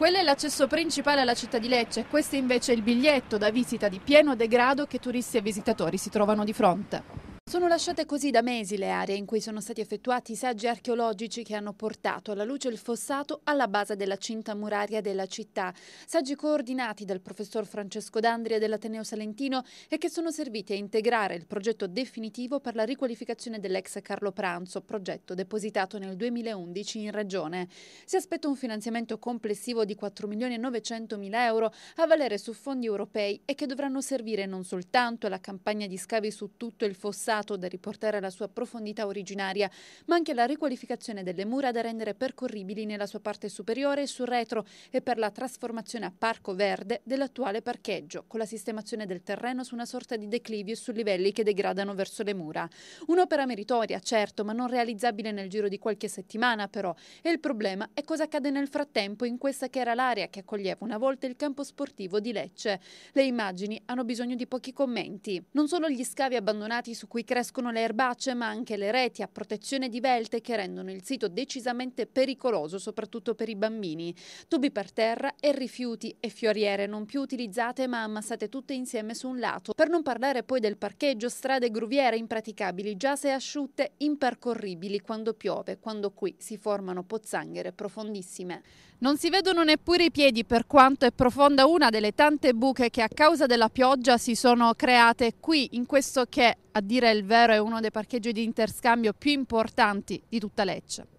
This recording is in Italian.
Quello è l'accesso principale alla città di Lecce, questo è invece il biglietto da visita di pieno degrado che turisti e visitatori si trovano di fronte. Sono lasciate così da mesi le aree in cui sono stati effettuati i saggi archeologici che hanno portato alla luce il fossato alla base della cinta muraria della città, saggi coordinati dal professor Francesco D'Andria dell'Ateneo Salentino e che sono serviti a integrare il progetto definitivo per la riqualificazione dell'ex Carlo Pranzo, progetto depositato nel 2011 in Regione. Si aspetta un finanziamento complessivo di 4 milioni e 900 mila euro a valere su fondi europei e che dovranno servire non soltanto alla campagna di scavi su tutto il fossato, sfasciato da riportare alla sua profondità originaria, ma anche la riqualificazione delle mura da rendere percorribili nella sua parte superiore e sul retro e per la trasformazione a parco verde dell'attuale parcheggio, con la sistemazione del terreno su una sorta di declivio e su livelli che degradano verso le mura. Un'opera meritoria, certo, ma non realizzabile nel giro di qualche settimana però, e il problema è cosa accade nel frattempo in questa che era l'area che accoglieva una volta il campo sportivo di Lecce. Le immagini hanno bisogno di pochi commenti. Non solo gli scavi abbandonati su cui crescono le erbacce ma anche le reti a protezione di velte che rendono il sito decisamente pericoloso soprattutto per i bambini. Tubi per terra e rifiuti e fioriere non più utilizzate ma ammassate tutte insieme su un lato. Per non parlare poi del parcheggio, strade e gruviere impraticabili, già se asciutte, impercorribili quando piove, quando qui si formano pozzanghere profondissime. Non si vedono neppure i piedi per quanto è profonda una delle tante buche che a causa della pioggia si sono create qui in questo che a dire il del è uno dei parcheggi di interscambio più importanti di tutta Lecce.